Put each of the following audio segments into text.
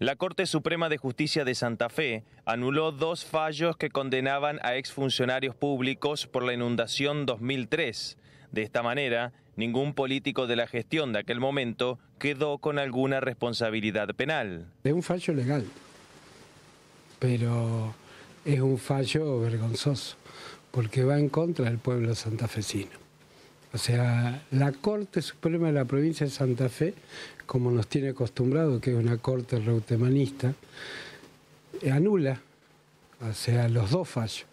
La Corte Suprema de Justicia de Santa Fe anuló dos fallos que condenaban a exfuncionarios públicos por la inundación 2003. De esta manera, ningún político de la gestión de aquel momento quedó con alguna responsabilidad penal. Es un fallo legal, pero es un fallo vergonzoso, porque va en contra del pueblo santafesino. O sea, la Corte Suprema de la provincia de Santa Fe, como nos tiene acostumbrado, que es una corte reutemanista, anula, o sea, los dos fallos,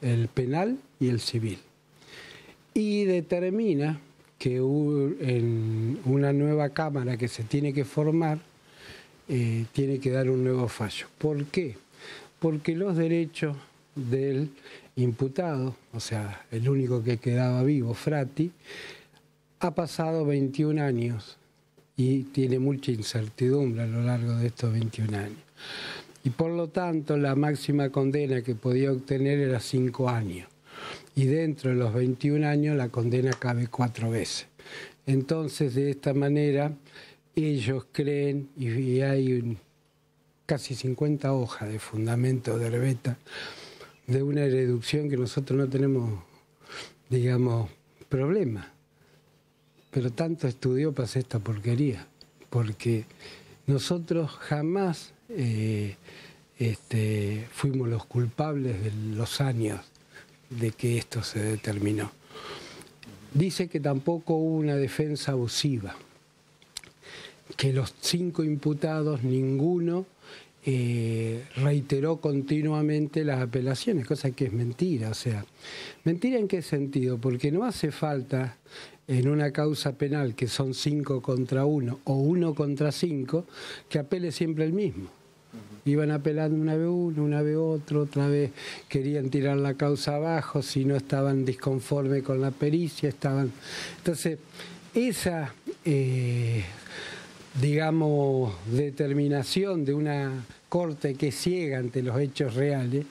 el penal y el civil. Y determina que en una nueva Cámara que se tiene que formar, eh, tiene que dar un nuevo fallo. ¿Por qué? Porque los derechos del imputado, o sea, el único que quedaba vivo, Frati, ha pasado 21 años y tiene mucha incertidumbre a lo largo de estos 21 años. Y por lo tanto, la máxima condena que podía obtener era 5 años. Y dentro de los 21 años, la condena cabe cuatro veces. Entonces, de esta manera, ellos creen, y hay casi 50 hojas de fundamento de Herbeta, de una reducción que nosotros no tenemos, digamos, problema. Pero tanto estudió para esta porquería, porque nosotros jamás eh, este, fuimos los culpables de los años de que esto se determinó. Dice que tampoco hubo una defensa abusiva, que los cinco imputados, ninguno eh, reiteró continuamente las apelaciones, cosa que es mentira. O sea, mentira en qué sentido, porque no hace falta en una causa penal que son cinco contra uno, o uno contra cinco, que apele siempre el mismo. Iban apelando una vez uno, una vez otro, otra vez querían tirar la causa abajo, si no estaban disconforme con la pericia, estaban... Entonces, esa, eh, digamos, determinación de una corte que ciega ante los hechos reales,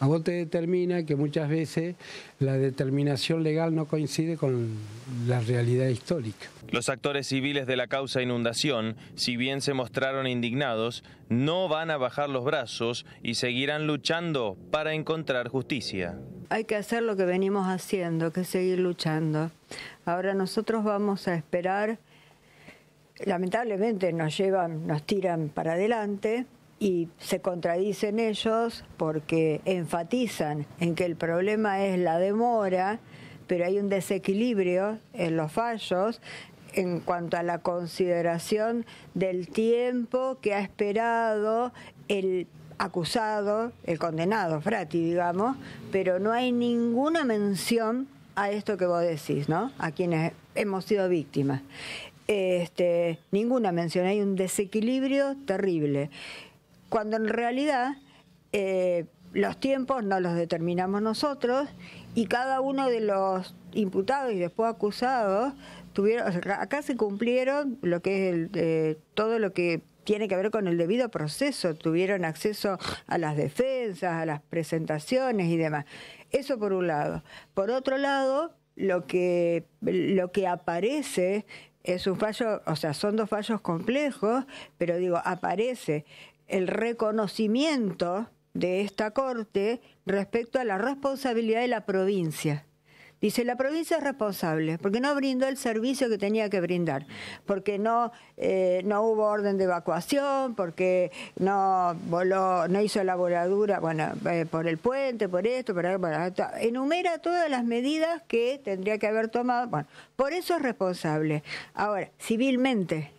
a vos te determina que muchas veces la determinación legal no coincide con la realidad histórica. Los actores civiles de la causa inundación, si bien se mostraron indignados, no van a bajar los brazos y seguirán luchando para encontrar justicia. Hay que hacer lo que venimos haciendo, que seguir luchando. Ahora nosotros vamos a esperar, lamentablemente nos llevan, nos tiran para adelante, y se contradicen ellos porque enfatizan en que el problema es la demora, pero hay un desequilibrio en los fallos en cuanto a la consideración del tiempo que ha esperado el acusado, el condenado, Frati, digamos, pero no hay ninguna mención a esto que vos decís, ¿no? A quienes hemos sido víctimas. Este, ninguna mención, hay un desequilibrio terrible cuando en realidad eh, los tiempos no los determinamos nosotros y cada uno de los imputados y después acusados tuvieron, acá se cumplieron lo que es el, eh, todo lo que tiene que ver con el debido proceso, tuvieron acceso a las defensas, a las presentaciones y demás. Eso por un lado. Por otro lado, lo que, lo que aparece es un fallo, o sea, son dos fallos complejos, pero digo, aparece el reconocimiento de esta Corte respecto a la responsabilidad de la provincia. Dice, la provincia es responsable porque no brindó el servicio que tenía que brindar, porque no, eh, no hubo orden de evacuación, porque no no hizo la voladura, bueno, eh, por el puente, por esto, por enumera todas las medidas que tendría que haber tomado. Bueno, por eso es responsable. Ahora, civilmente,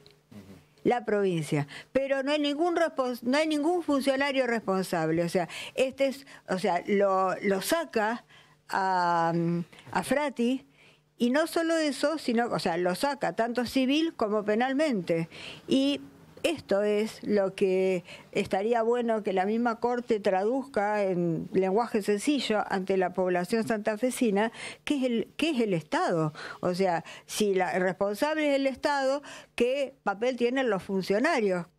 la provincia, pero no hay ningún no hay ningún funcionario responsable, o sea, este es, o sea, lo, saca a, a Frati y no solo eso, sino, o sea, lo saca tanto civil como penalmente y esto es lo que estaría bueno que la misma Corte traduzca en lenguaje sencillo ante la población santafesina, ¿qué es el, es el Estado. O sea, si la, el responsable es el Estado, ¿qué papel tienen los funcionarios?